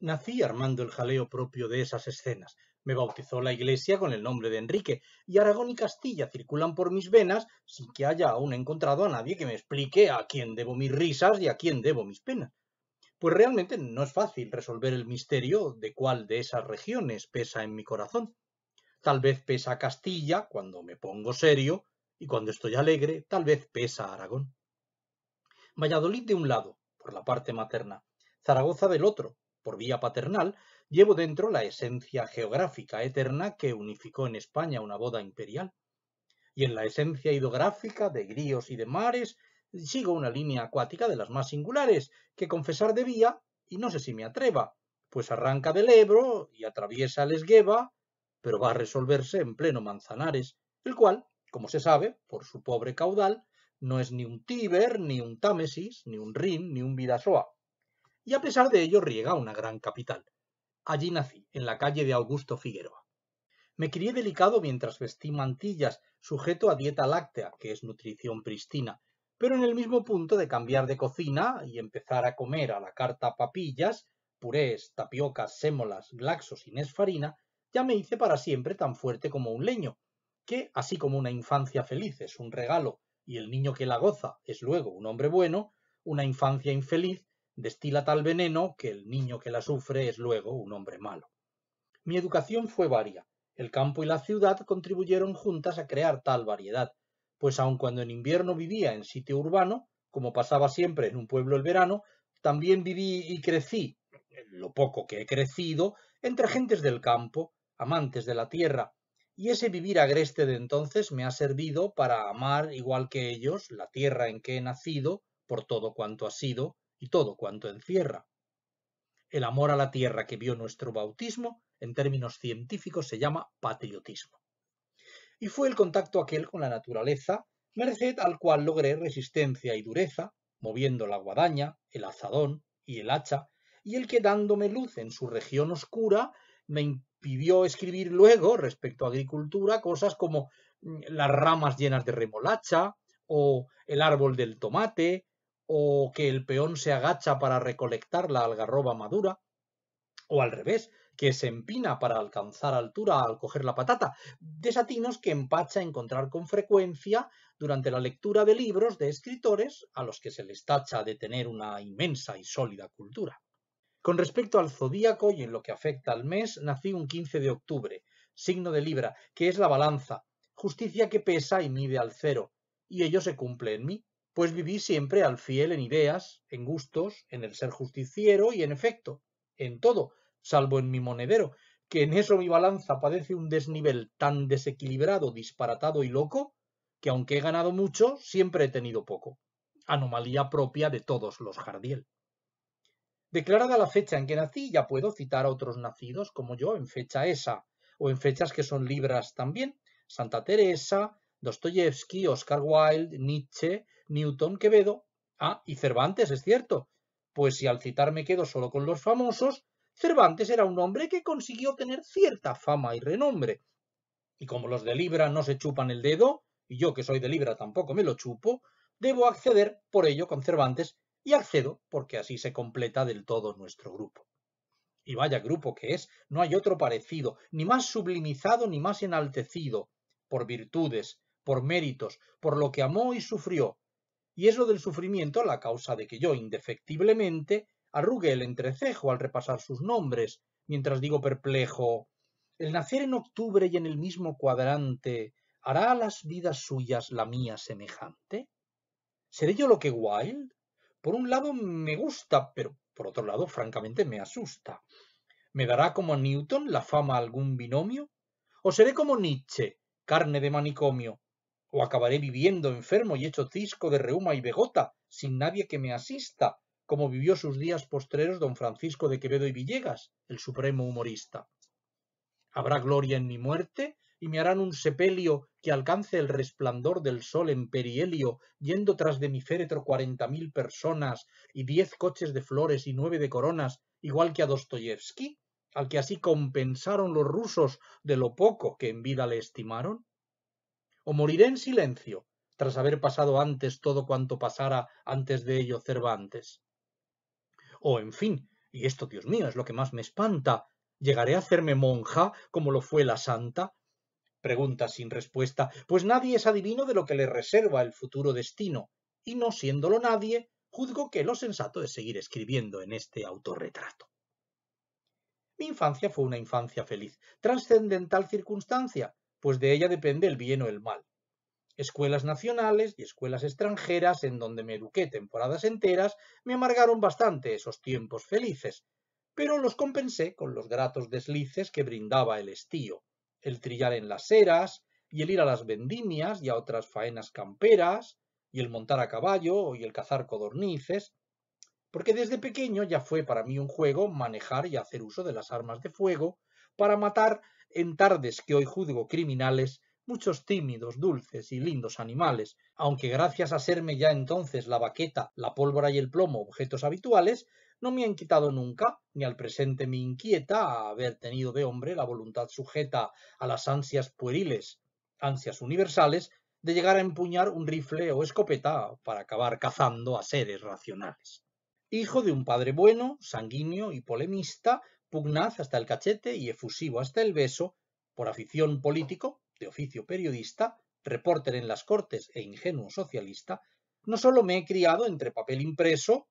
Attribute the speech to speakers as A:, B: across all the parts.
A: Nací armando el jaleo propio de esas escenas. Me bautizó la iglesia con el nombre de Enrique, y Aragón y Castilla circulan por mis venas sin que haya aún encontrado a nadie que me explique a quién debo mis risas y a quién debo mis penas. Pues realmente no es fácil resolver el misterio de cuál de esas regiones pesa en mi corazón. Tal vez pesa Castilla cuando me pongo serio, y cuando estoy alegre, tal vez pesa Aragón. Valladolid de un lado, por la parte materna, Zaragoza del otro, por vía paternal, llevo dentro la esencia geográfica eterna que unificó en España una boda imperial. Y en la esencia hidrográfica de gríos y de mares, sigo una línea acuática de las más singulares, que confesar debía, y no sé si me atreva, pues arranca del Ebro y atraviesa el Esgueva, pero va a resolverse en pleno Manzanares, el cual, como se sabe, por su pobre caudal, no es ni un Tíber, ni un Támesis, ni un Rin, ni un Vidasoa y a pesar de ello riega una gran capital. Allí nací, en la calle de Augusto Figueroa. Me crié delicado mientras vestí mantillas, sujeto a dieta láctea, que es nutrición pristina, pero en el mismo punto de cambiar de cocina y empezar a comer a la carta papillas, purés, tapiocas, sémolas, glaxos y nesfarina, ya me hice para siempre tan fuerte como un leño, que, así como una infancia feliz es un regalo y el niño que la goza es luego un hombre bueno, una infancia infeliz destila tal veneno que el niño que la sufre es luego un hombre malo. Mi educación fue varia. El campo y la ciudad contribuyeron juntas a crear tal variedad, pues aun cuando en invierno vivía en sitio urbano, como pasaba siempre en un pueblo el verano, también viví y crecí, lo poco que he crecido, entre gentes del campo, amantes de la tierra, y ese vivir agreste de entonces me ha servido para amar, igual que ellos, la tierra en que he nacido, por todo cuanto ha sido, y todo cuanto encierra. El amor a la tierra que vio nuestro bautismo, en términos científicos, se llama patriotismo. Y fue el contacto aquel con la naturaleza, merced al cual logré resistencia y dureza, moviendo la guadaña, el azadón y el hacha, y el que dándome luz en su región oscura, me impidió escribir luego, respecto a agricultura, cosas como mm, las ramas llenas de remolacha, o el árbol del tomate, o que el peón se agacha para recolectar la algarroba madura, o al revés, que se empina para alcanzar altura al coger la patata, desatinos que empacha encontrar con frecuencia durante la lectura de libros de escritores a los que se les tacha de tener una inmensa y sólida cultura. Con respecto al zodíaco y en lo que afecta al mes, nací un 15 de octubre, signo de Libra, que es la balanza, justicia que pesa y mide al cero, y ello se cumple en mí pues viví siempre al fiel en ideas, en gustos, en el ser justiciero y en efecto, en todo, salvo en mi monedero, que en eso mi balanza padece un desnivel tan desequilibrado, disparatado y loco, que aunque he ganado mucho, siempre he tenido poco. Anomalía propia de todos los Jardiel. Declarada la fecha en que nací, ya puedo citar a otros nacidos como yo en fecha esa, o en fechas que son libras también, Santa Teresa, Dostoyevsky, Oscar Wilde, Nietzsche, Newton, Quevedo, ah, y Cervantes, es cierto. Pues si al citar me quedo solo con los famosos, Cervantes era un hombre que consiguió tener cierta fama y renombre. Y como los de Libra no se chupan el dedo, y yo que soy de Libra tampoco me lo chupo, debo acceder por ello con Cervantes y accedo porque así se completa del todo nuestro grupo. Y vaya grupo que es, no hay otro parecido, ni más sublimizado ni más enaltecido, por virtudes, por méritos, por lo que amó y sufrió, y es lo del sufrimiento la causa de que yo, indefectiblemente, arrugue el entrecejo al repasar sus nombres, mientras digo perplejo El nacer en octubre y en el mismo cuadrante hará a las vidas suyas la mía semejante. ¿Seré yo lo que Wilde? Por un lado me gusta, pero por otro lado francamente me asusta. ¿Me dará como Newton la fama algún binomio? ¿O seré como Nietzsche, carne de manicomio, o acabaré viviendo enfermo y hecho cisco de reuma y begota, sin nadie que me asista, como vivió sus días postreros don Francisco de Quevedo y Villegas, el supremo humorista. Habrá gloria en mi muerte, y me harán un sepelio que alcance el resplandor del sol en perihelio, yendo tras de mi féretro cuarenta mil personas y diez coches de flores y nueve de coronas, igual que a Dostoyevsky, al que así compensaron los rusos de lo poco que en vida le estimaron? o moriré en silencio, tras haber pasado antes todo cuanto pasara antes de ello Cervantes. O, en fin, y esto, Dios mío, es lo que más me espanta, ¿llegaré a hacerme monja como lo fue la santa? Pregunta sin respuesta, pues nadie es adivino de lo que le reserva el futuro destino, y no siéndolo nadie, juzgo que lo sensato es seguir escribiendo en este autorretrato. Mi infancia fue una infancia feliz, trascendental circunstancia, pues de ella depende el bien o el mal. Escuelas nacionales y escuelas extranjeras en donde me eduqué temporadas enteras me amargaron bastante esos tiempos felices, pero los compensé con los gratos deslices que brindaba el estío, el trillar en las eras, y el ir a las vendimias y a otras faenas camperas, y el montar a caballo y el cazar codornices, porque desde pequeño ya fue para mí un juego manejar y hacer uso de las armas de fuego para matar en tardes que hoy juzgo criminales, muchos tímidos, dulces y lindos animales, aunque gracias a serme ya entonces la baqueta, la pólvora y el plomo objetos habituales, no me han quitado nunca, ni al presente me inquieta haber tenido de hombre la voluntad sujeta a las ansias pueriles, ansias universales, de llegar a empuñar un rifle o escopeta para acabar cazando a seres racionales. Hijo de un padre bueno, sanguíneo y polemista, pugnaz hasta el cachete y efusivo hasta el beso, por afición político, de oficio periodista, repórter en las cortes e ingenuo socialista, no solo me he criado entre papel impreso,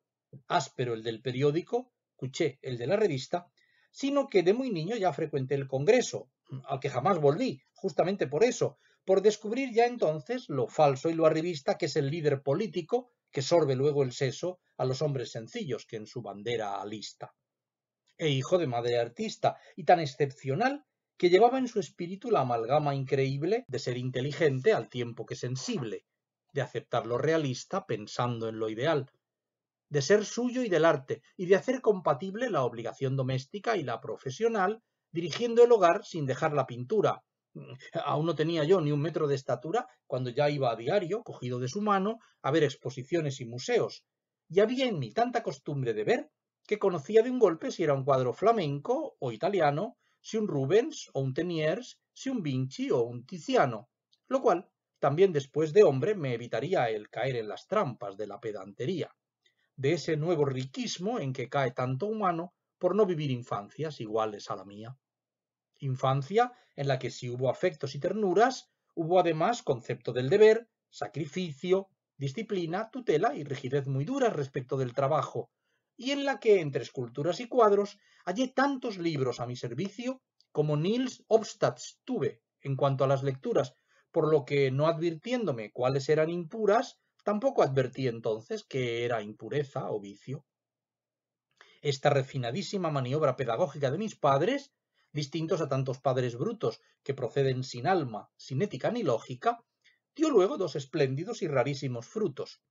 A: áspero el del periódico, cuché el de la revista, sino que de muy niño ya frecuenté el Congreso, al que jamás volví, justamente por eso, por descubrir ya entonces lo falso y lo arribista que es el líder político que sorbe luego el seso a los hombres sencillos que en su bandera alista e hijo de madre artista, y tan excepcional que llevaba en su espíritu la amalgama increíble de ser inteligente al tiempo que sensible, de aceptar lo realista pensando en lo ideal, de ser suyo y del arte, y de hacer compatible la obligación doméstica y la profesional, dirigiendo el hogar sin dejar la pintura. Mm, aún no tenía yo ni un metro de estatura cuando ya iba a diario, cogido de su mano, a ver exposiciones y museos, y había en mí tanta costumbre de ver que conocía de un golpe si era un cuadro flamenco o italiano, si un Rubens o un Teniers, si un Vinci o un Tiziano, lo cual también después de hombre me evitaría el caer en las trampas de la pedantería, de ese nuevo riquismo en que cae tanto humano por no vivir infancias iguales a la mía. Infancia en la que si hubo afectos y ternuras, hubo además concepto del deber, sacrificio, disciplina, tutela y rigidez muy duras respecto del trabajo, y en la que, entre esculturas y cuadros, hallé tantos libros a mi servicio como Nils Obstads tuve en cuanto a las lecturas, por lo que, no advirtiéndome cuáles eran impuras, tampoco advertí entonces que era impureza o vicio. Esta refinadísima maniobra pedagógica de mis padres, distintos a tantos padres brutos que proceden sin alma, sin ética ni lógica, dio luego dos espléndidos y rarísimos frutos,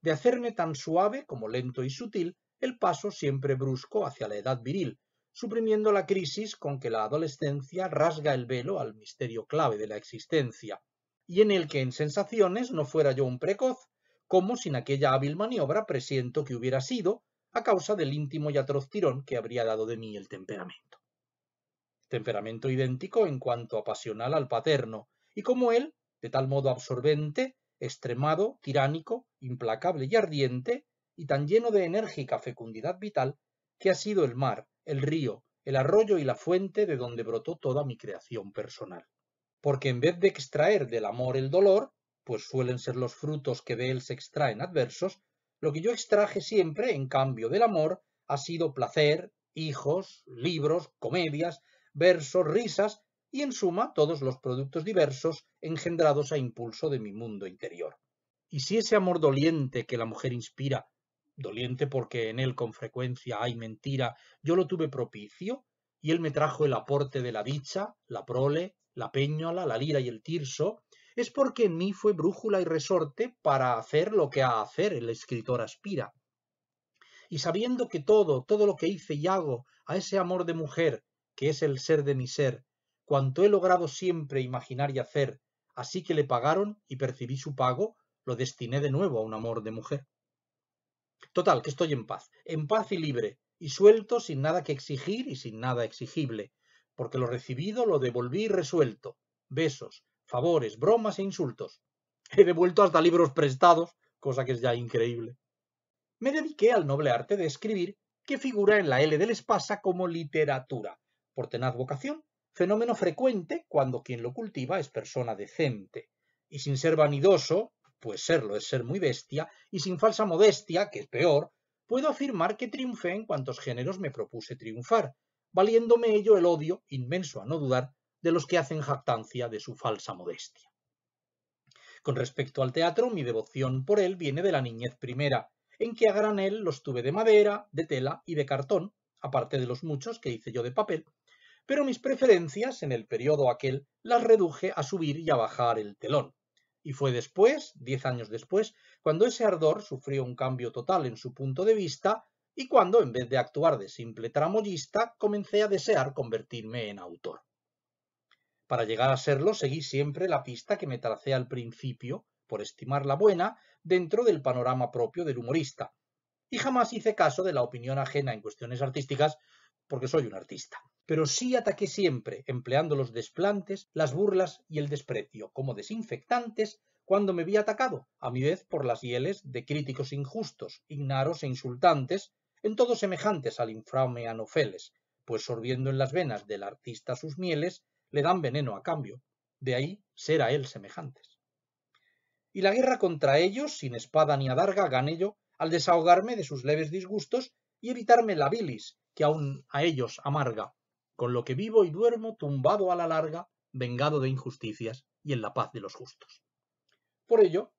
A: de hacerme tan suave como lento y sutil el paso siempre brusco hacia la edad viril, suprimiendo la crisis con que la adolescencia rasga el velo al misterio clave de la existencia, y en el que en sensaciones no fuera yo un precoz, como sin aquella hábil maniobra presiento que hubiera sido, a causa del íntimo y atroz tirón que habría dado de mí el temperamento. Temperamento idéntico en cuanto apasional al paterno, y como él, de tal modo absorbente, extremado, tiránico, implacable y ardiente, y tan lleno de enérgica fecundidad vital que ha sido el mar, el río, el arroyo y la fuente de donde brotó toda mi creación personal. Porque en vez de extraer del amor el dolor, pues suelen ser los frutos que de él se extraen adversos, lo que yo extraje siempre, en cambio del amor, ha sido placer, hijos, libros, comedias, versos, risas y en suma todos los productos diversos engendrados a impulso de mi mundo interior. Y si ese amor doliente que la mujer inspira doliente porque en él con frecuencia hay mentira, yo lo tuve propicio, y él me trajo el aporte de la dicha, la prole, la peñola, la lira y el tirso, es porque en mí fue brújula y resorte para hacer lo que a hacer el escritor aspira. Y sabiendo que todo, todo lo que hice y hago a ese amor de mujer, que es el ser de mi ser, cuanto he logrado siempre imaginar y hacer, así que le pagaron y percibí su pago, lo destiné de nuevo a un amor de mujer. Total, que estoy en paz, en paz y libre, y suelto sin nada que exigir y sin nada exigible, porque lo recibido lo devolví resuelto. Besos, favores, bromas e insultos. He devuelto hasta libros prestados, cosa que es ya increíble. Me dediqué al noble arte de escribir, que figura en la L del Espasa como literatura. Por tenaz vocación, fenómeno frecuente cuando quien lo cultiva es persona decente. Y sin ser vanidoso, pues serlo es ser muy bestia, y sin falsa modestia, que es peor, puedo afirmar que triunfé en cuantos géneros me propuse triunfar, valiéndome ello el odio, inmenso a no dudar, de los que hacen jactancia de su falsa modestia. Con respecto al teatro, mi devoción por él viene de la niñez primera, en que a granel los tuve de madera, de tela y de cartón, aparte de los muchos que hice yo de papel, pero mis preferencias en el periodo aquel las reduje a subir y a bajar el telón. Y fue después, diez años después, cuando ese ardor sufrió un cambio total en su punto de vista y cuando, en vez de actuar de simple tramoyista, comencé a desear convertirme en autor. Para llegar a serlo, seguí siempre la pista que me tracé al principio, por estimarla buena, dentro del panorama propio del humorista, y jamás hice caso de la opinión ajena en cuestiones artísticas porque soy un artista. Pero sí ataqué siempre, empleando los desplantes, las burlas y el desprecio como desinfectantes cuando me vi atacado, a mi vez por las hieles de críticos injustos, ignaros e insultantes, en todo semejantes al inframe Anofeles, pues sorbiendo en las venas del artista sus mieles, le dan veneno a cambio. De ahí ser a él semejantes. Y la guerra contra ellos, sin espada ni adarga, gané yo, al desahogarme de sus leves disgustos y evitarme la bilis, que aun a ellos amarga, con lo que vivo y duermo tumbado a la larga, vengado de injusticias y en la paz de los justos. Por ello,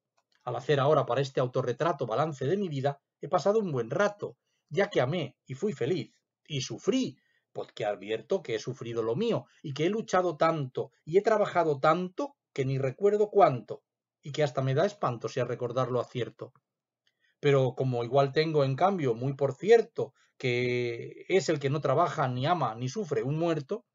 A: al hacer ahora para este autorretrato balance de mi vida, he pasado un buen rato, ya que amé y fui feliz, y sufrí, porque advierto que he sufrido lo mío, y que he luchado tanto, y he trabajado tanto, que ni recuerdo cuánto, y que hasta me da espanto si a recordarlo acierto. Pero como igual tengo, en cambio, muy por cierto, que es el que no trabaja, ni ama, ni sufre, un muerto,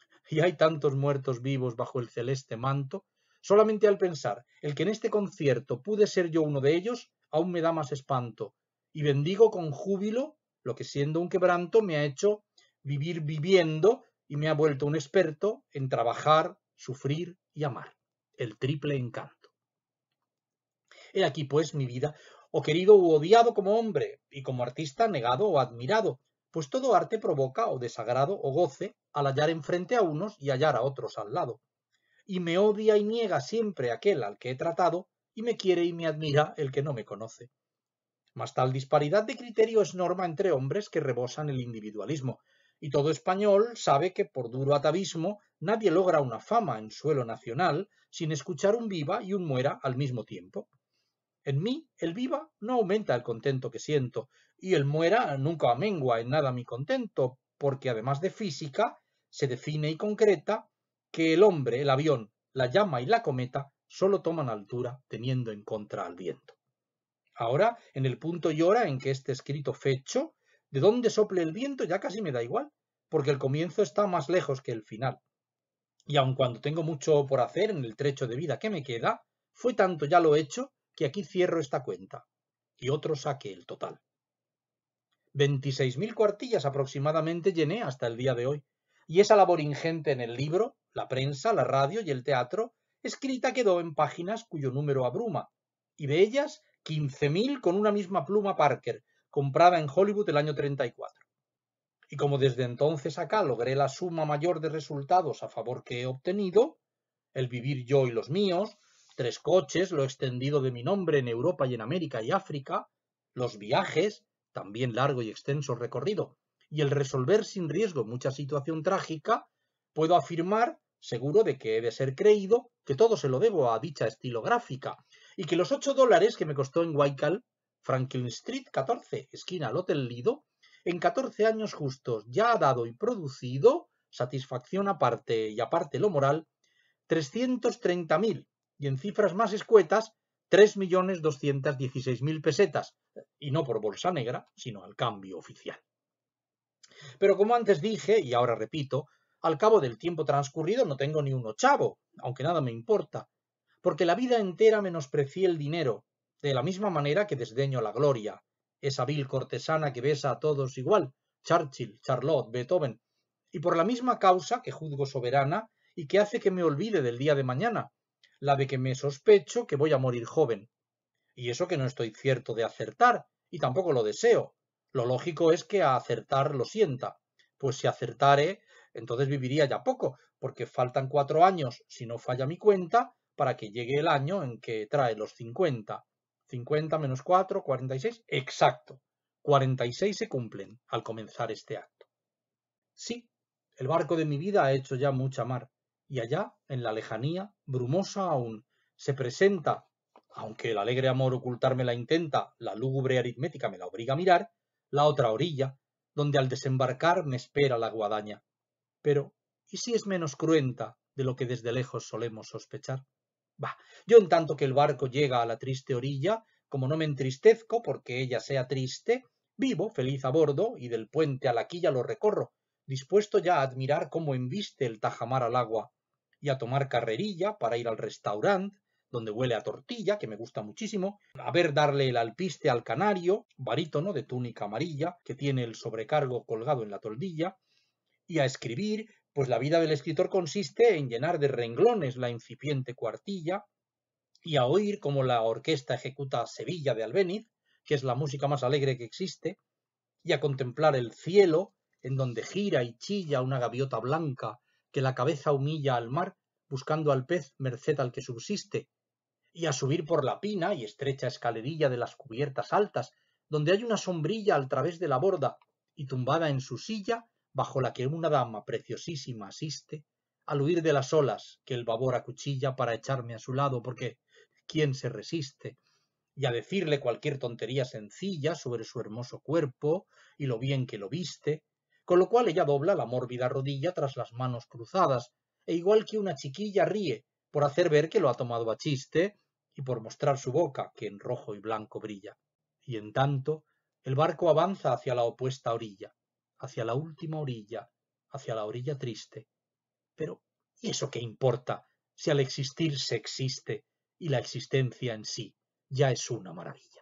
A: y hay tantos muertos vivos bajo el celeste manto, solamente al pensar el que en este concierto pude ser yo uno de ellos, aún me da más espanto, y bendigo con júbilo lo que siendo un quebranto me ha hecho vivir viviendo y me ha vuelto un experto en trabajar, sufrir y amar. El triple encanto. He aquí, pues, mi vida, o querido u odiado como hombre, y como artista negado o admirado, pues todo arte provoca o desagrado o goce al hallar enfrente a unos y hallar a otros al lado. Y me odia y niega siempre aquel al que he tratado, y me quiere y me admira el que no me conoce. Mas tal disparidad de criterio es norma entre hombres que rebosan el individualismo, y todo español sabe que por duro atavismo nadie logra una fama en suelo nacional sin escuchar un viva y un muera al mismo tiempo. En mí el viva no aumenta el contento que siento, y el muera nunca amengua en nada mi contento, porque además de física, se define y concreta que el hombre, el avión, la llama y la cometa solo toman altura teniendo en contra al viento. Ahora, en el punto y hora en que este escrito fecho, de dónde sople el viento ya casi me da igual, porque el comienzo está más lejos que el final. Y aun cuando tengo mucho por hacer en el trecho de vida que me queda, fue tanto ya lo hecho que aquí cierro esta cuenta y otro saque el total. 26.000 cuartillas aproximadamente llené hasta el día de hoy, y esa labor ingente en el libro, la prensa, la radio y el teatro, escrita quedó en páginas cuyo número abruma, y de ellas 15.000 con una misma pluma Parker, comprada en Hollywood el año 34. Y como desde entonces acá logré la suma mayor de resultados a favor que he obtenido, el vivir yo y los míos, tres coches, lo extendido de mi nombre en Europa y en América y África, los viajes, también largo y extenso recorrido, y el resolver sin riesgo mucha situación trágica, puedo afirmar, seguro de que he de ser creído, que todo se lo debo a dicha estilográfica, y que los ocho dólares que me costó en Waikal, Franklin Street 14, esquina al Hotel Lido, en 14 años justos ya ha dado y producido, satisfacción aparte y aparte lo moral, 330.000 y en cifras más escuetas, 3.216.000 pesetas, y no por bolsa negra, sino al cambio oficial. Pero como antes dije, y ahora repito, al cabo del tiempo transcurrido no tengo ni un ochavo, aunque nada me importa, porque la vida entera menosprecié el dinero, de la misma manera que desdeño la gloria, esa vil cortesana que besa a todos igual, Churchill, Charlotte, Beethoven, y por la misma causa que juzgo soberana y que hace que me olvide del día de mañana, la de que me sospecho que voy a morir joven. Y eso que no estoy cierto de acertar, y tampoco lo deseo. Lo lógico es que a acertar lo sienta. Pues si acertare, entonces viviría ya poco, porque faltan cuatro años, si no falla mi cuenta, para que llegue el año en que trae los cincuenta, 50 menos cuatro, y seis, Exacto. 46 se cumplen al comenzar este acto. Sí, el barco de mi vida ha hecho ya mucha mar y allá, en la lejanía, brumosa aún, se presenta, aunque el alegre amor ocultarme la intenta, la lúgubre aritmética me la obliga a mirar, la otra orilla, donde al desembarcar me espera la guadaña. Pero, ¿y si es menos cruenta de lo que desde lejos solemos sospechar? Bah, yo en tanto que el barco llega a la triste orilla, como no me entristezco porque ella sea triste, vivo, feliz a bordo, y del puente a la quilla lo recorro, dispuesto ya a admirar cómo embiste el tajamar al agua, y a tomar carrerilla para ir al restaurante, donde huele a tortilla, que me gusta muchísimo, a ver darle el alpiste al canario, barítono de túnica amarilla, que tiene el sobrecargo colgado en la toldilla, y a escribir, pues la vida del escritor consiste en llenar de renglones la incipiente cuartilla, y a oír cómo la orquesta ejecuta Sevilla de Albéniz, que es la música más alegre que existe, y a contemplar el cielo, en donde gira y chilla una gaviota blanca que la cabeza humilla al mar, buscando al pez merced al que subsiste, y a subir por la pina y estrecha escalerilla de las cubiertas altas, donde hay una sombrilla al través de la borda, y tumbada en su silla, bajo la que una dama preciosísima asiste, al huir de las olas que el babor acuchilla para echarme a su lado, porque ¿quién se resiste? y a decirle cualquier tontería sencilla sobre su hermoso cuerpo y lo bien que lo viste, con lo cual ella dobla la mórbida rodilla tras las manos cruzadas, e igual que una chiquilla ríe, por hacer ver que lo ha tomado a chiste y por mostrar su boca, que en rojo y blanco brilla. Y en tanto, el barco avanza hacia la opuesta orilla, hacia la última orilla, hacia la orilla triste. Pero, ¿y eso qué importa si al existir se existe y la existencia en sí ya es una maravilla?